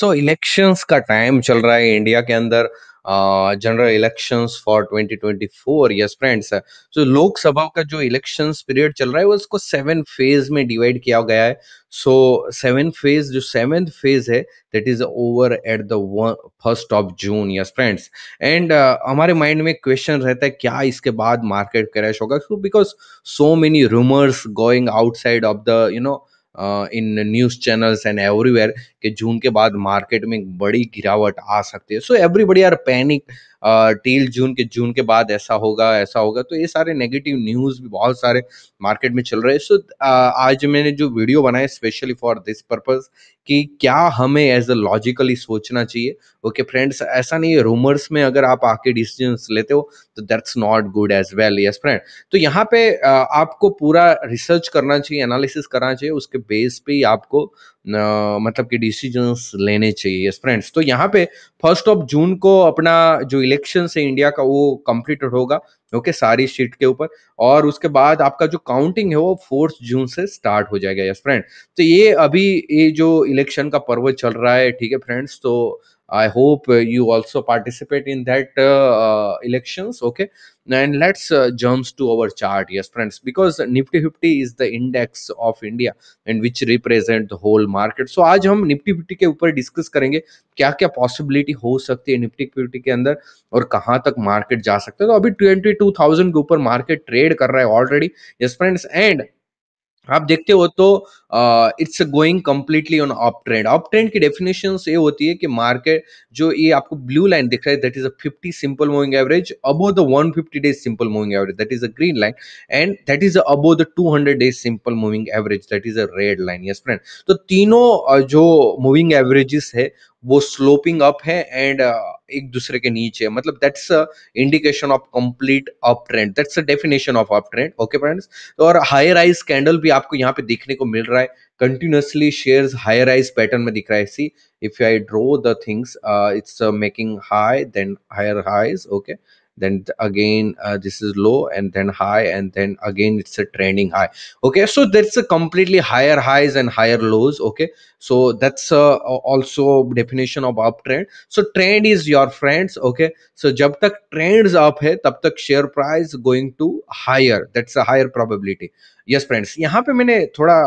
सो elections का time चल रहा है इंडिया के अंदर general elections for 2024 yes friends so Lok Sabha का जो इलेक्शंस पीरियड चल रहा है वो उसको सेवन फेज में डिवाइड किया गया है सो सेवन फेज जो सेवेंथ फेज है that is over at the first of June yes friends and हमारे माइंड में क्वेश्चन रहता है क्या इसके बाद मार्केट क्रैश होगा because so many rumours going outside of the you know in news channels and everywhere कि जून के बाद मार्केट में बड़ी गिरावट आ सकती है so everybody are panic till June के जून के बाद ऐसा होगा ऐसा होगा तो ये सारे नेगेटिव न्यूज़ भी बहुत सारे मार्केट में चल रहे हैं सो so, uh, आज मैंने जो वीडियो बनाया स्पेशली फॉर दिस पर्पज़ कि क्या हमें एज अ लॉजिकली सोचना चाहिए ओके okay, फ्रेंड्स ऐसा नहीं है रूमर्स में अगर आप आके डिसीजन लेते हो तो that's not good as well yes friend तो यहाँ पे uh, आपको पूरा रिसर्च करना चाहिए एनालिसिस करना चाहिए उसके बेस पे ही आपको मतलब कि डिसीजंस लेने चाहिए फ्रेंड्स तो यहाँ पे फर्स्ट ऑफ जून को अपना जो इलेक्शन है इंडिया का वो कंप्लीटेड होगा ओके सारी सीट के ऊपर और उसके बाद आपका जो काउंटिंग है वो फोर्थ जून से स्टार्ट हो जाएगा यस फ्रेंड तो ये अभी ये जो इलेक्शन का पर्व चल रहा है ठीक है फ्रेंड्स तो i hope uh, you also participate in that uh, uh, elections okay and let's uh, jump to our chart yes friends because nifty 50 is the index of india and which represent the whole market so aaj hum nifty 50 ke upar discuss karenge kya kya possibility ho sakti hai nifty 50 ke andar aur kahan tak market ja sakta hai to abhi 22000 ke upar market trade kar raha hai already yes friends and आप देखते हो तो it's going completely on up trend up trend की definition ये होती है कि market जो ये आपको ब्लू लाइन दिख रहा है that is a 50 simple moving average above the 150 days simple moving average that is a green line and that is above the 200 days simple moving average that is a red line yes friend तो तीनों जो moving averages है वो sloping up है and uh, एक दूसरे के नीचे मतलब that's a indication of complete up trend that's a definition of up trend okay friends और हाई राइज कैंडल भी आपको यहाँ पे देखने को मिल रहा है continuously shares high rise pattern में दिख रहा है see if I draw the things it's making high then higher highs okay then again uh, this is low and then high and then again it's a trending high okay so that's a completely higher highs and higher lows okay so that's uh, also definition of uptrend so trend is your friends okay so jab tak trends up hai tab tak share price going to higher that's a higher probability yes friends यहाँ पे मैंने थोड़ा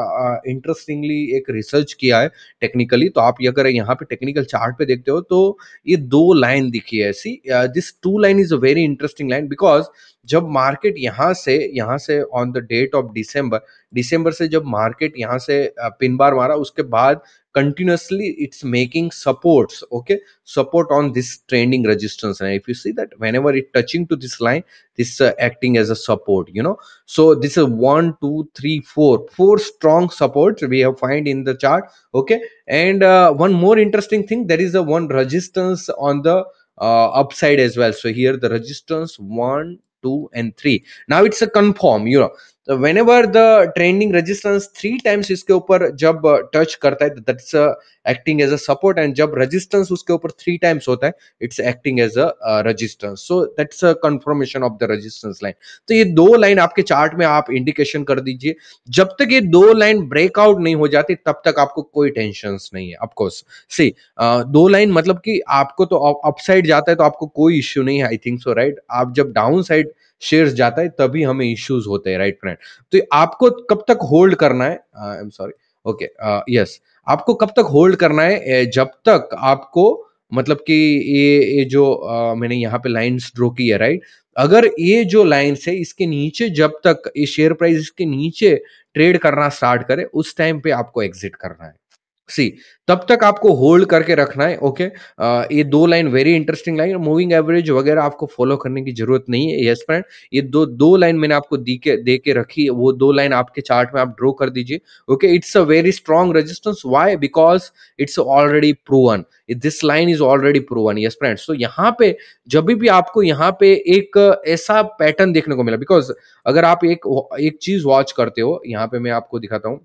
interestingly एक research किया है technically तो आप ये अगर यहाँ पे टेक्निकल चार्ट पे देखते हो तो ये दो लाइन दिखी है see this two line is a very interesting line because जब मार्केट यहाँ से यहाँ से on the date of December December से जब मार्केट यहाँ से पिन बार मारा उसके बाद continuously it's making supports okay support on this trending resistance if you see that whenever it touching to this line this acting as a support you know so this one two three four four strong support we have find in the chart okay and one more interesting thing that is a one resistance on the upside as well so here the resistance one 2 and 3 now it's a confirm you know whenever the trending resistance three times इसके ऊपर जब touch uh, करता है that's acting as a support and जब resistance उसके ऊपर three times होता है it's acting as a resistance so that's a confirmation of the resistance line तो ये दो लाइन आपके चार्ट में आप इंडिकेशन कर दीजिए जब तक ये दो लाइन ब्रेकआउट नहीं हो जाती तब तक आपको कोई टेंशन नहीं है ऑफकोर्स सी uh, दो लाइन मतलब कि आपको तो अपसाइड जाता है तो आपको कोई इश्यू नहीं है आई थिंक सो राइट आप जब डाउन साइड शेयर्स जाता है तभी हमें इश्यूज होते हैं राइट फ्रेंड तो आपको कब तक होल्ड करना है I am sorry okay yes आपको कब तक होल्ड करना है जब तक आपको मतलब कि ये ये जो आ, मैंने यहाँ पे लाइंस ड्रॉ की है राइट अगर ये जो लाइंस है इसके नीचे जब तक ये शेयर प्राइस इसके नीचे ट्रेड करना स्टार्ट करे उस टाइम पे आपको एग्जिट करना है सी तब तक आपको होल्ड करके रखना है ओके आ, ये दो line very interesting line moving average वगैरह आपको फॉलो करने की जरूरत नहीं है यस फ्रेंड ये दो दो लाइन मैंने आपको दी के दे के रखी वो दो लाइन आपके चार्ट में आप ड्रॉ कर दीजिए okay it's a very strong resistance why because it's already proven this line is already proven yes friend so यहाँ पे जब भी आपको यहाँ पे एक ऐसा पैटर्न देखने को मिला बिकॉज अगर आप एक एक चीज वॉच करते हो यहाँ पे मैं आपको दिखाता हूँ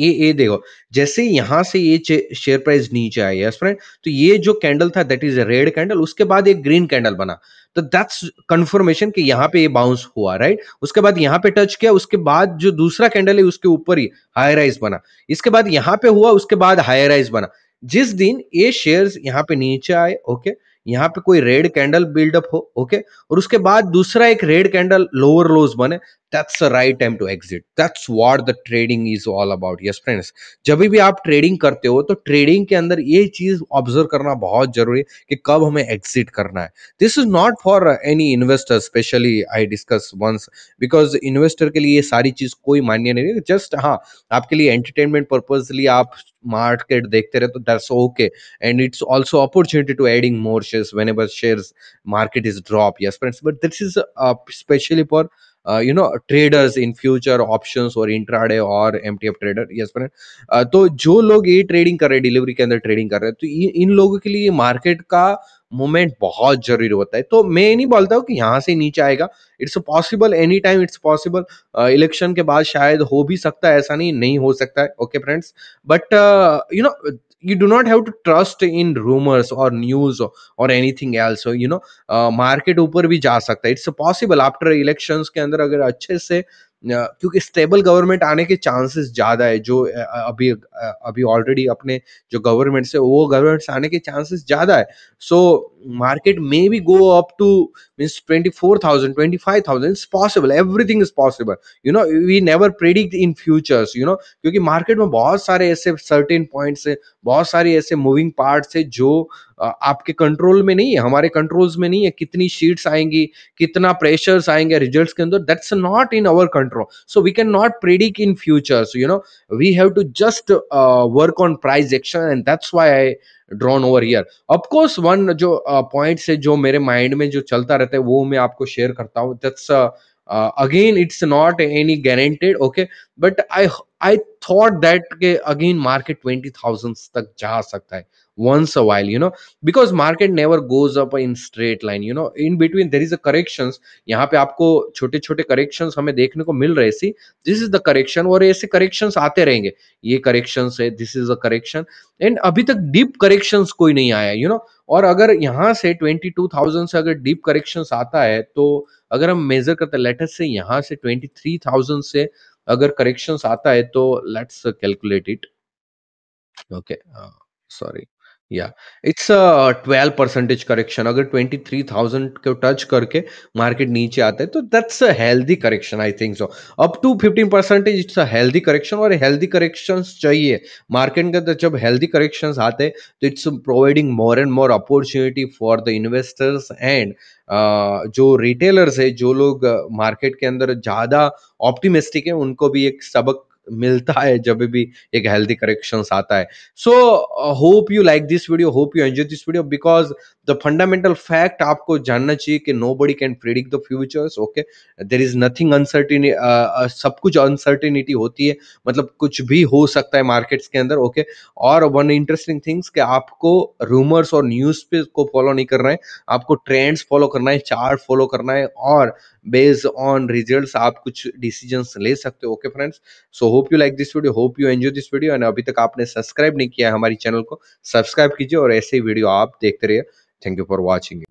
ये ये देखो जैसे यहां से ये शेयर प्राइस नीचे आई यस फ्रेंड तो ये जो कैंडल था that is a red candle उसके बाद एक ग्रीन कैंडल बना तो दैट्स कंफर्मेशन कि यहां पे ये बाउंस हुआ राइट right? उसके बाद यहां पे टच किया उसके बाद जो दूसरा कैंडल है उसके ऊपर ही हाई राइज बना इसके बाद यहां पे हुआ उसके बाद हाई राइज बना जिस दिन ये शेयर्स यहां पे नीचे आए ओके okay? यहाँ पे कोई रेड कैंडल बिल्डअप हो ओके और उसके बाद दूसरा एक रेड कैंडल लोअर लोज बने that's right time to exit that's what the trading is all about yes friends जब भी आप ट्रेडिंग करते हो तो ट्रेडिंग के अंदर ये चीज ऑब्जर्व करना बहुत जरूरी है कि कब हमें एग्जिट करना है this is not for any investor specially I discuss once because investor के लिए ये सारी चीज कोई मान्य नहीं है जस्ट हाँ आपके लिए एंटरटेनमेंट पर्पज लिए आप market dekhte rahe to that's okay and it's also opportunity to adding more shares whenever shares market is drop yes friends but this is uh, especially for you know traders in future future और intraday और or trader trader yes uh, तो जो लोग ये trading कर रहे हैं delivery के अंदर ट्रेडिंग कर रहे हैं तो इन लोगों के लिए मार्केट का मूवमेंट बहुत जरूरी होता है तो मैं नहीं बोलता हूँ कि यहाँ से नीचे आएगा it's possible any time it's possible election के बाद शायद हो भी सकता है ऐसा नहीं नहीं हो सकता है okay friends but you know you do not have to trust in rumors or news or, or anything else so you know market ऊपर भी जा सकता है it's possible after elections ke andar agar acche se क्योंकि stable government आने के chances ज़्यादा है जो अभी अभी ऑलरेडी अपने जो गवर्नमेंट है वो गवर्नमेंट आने के चांसेस ज़्यादा है so market may be go up to means twenty four thousand twenty five thousand is possible everything is possible you know we never predict in futures you know क्योंकि market में बहुत सारे ऐसे certain points है बहुत सारे ऐसे moving parts है जो आपके कंट्रोल में नहीं है हमारे कंट्रोल्स में नहीं है कितनी शीट्स आएंगी कितना प्रेशर्स आएंगे रिजल्ट्स के अंदर that's not in our control so we can not predict in future you know we have to just work on price action and that's why I drawn over here of course one जो point uh, है जो मेरे mind में जो चलता रहता है वो मैं आपको शेयर करता हूँ that's again it's not any guaranteed okay but I I thought that के अगेन मार्केट ट्वेंटी थाउजेंड तक जा सकता है once a while you know because market never goes up in straight line you know in between there is a corrections यहाँ पे आपको छोटे छोटे corrections हमें देखने को मिल रहे सी this is the correction और ऐसे corrections आते रहेंगे ये corrections है this is a correction and अभी तक deep corrections कोई नहीं आया you know? और अगर यहाँ से 22,000 से अगर डीप करेक्शन आता है तो अगर हम मेजर करते हैं लेटेस्ट से यहाँ से 23,000 से अगर करेक्शन आता है तो let's calculate it okay sorry या इट्स ट्वेल्व परसेंटेज करेक्शन अगर ट्वेंटी थ्री थाउजेंड को टच करके मार्केट नीचे आता है तो that's a healthy correction I think so up to fifteen percentage it's a healthy correction और हेल्दी करेक्शन चाहिए मार्केट के अंदर जब हेल्दी करेक्शन आते हैं तो it's providing more and more opportunity for the investors and जो रिटेलर्स है जो लोग मार्केट uh, के अंदर ज़्यादा ऑप्टिमिस्टिक है उनको भी एक सबक मिलता है जब भी एक हेल्थी करेक्शन आता है so hope you like this video hope you enjoy this video because the fundamental fact आपको जानना चाहिए कि nobody can predict the futures okay there is nothing uncertain सब कुछ अनसर्टिनिटी होती है मतलब कुछ भी हो सकता है मार्केट्स के अंदर ओके okay? और वन इंटरेस्टिंग थिंग्स कि आपको रूमर्स और न्यूज पे को फॉलो नहीं करना है आपको ट्रेंड्स फॉलो करना है चार्ट फॉलो करना है और बेस्ड ऑन रिजल्ट्स आप कुछ डिसीजन ले सकते हो okay friends so hope you like this video hope you enjoy this video and अभी तक आपने सब्सक्राइब नहीं किया है हमारी चैनल को सब्सक्राइब कीजिए और ऐसे वीडियो आप देखते रहिए थैंक यू फॉर वॉचिंग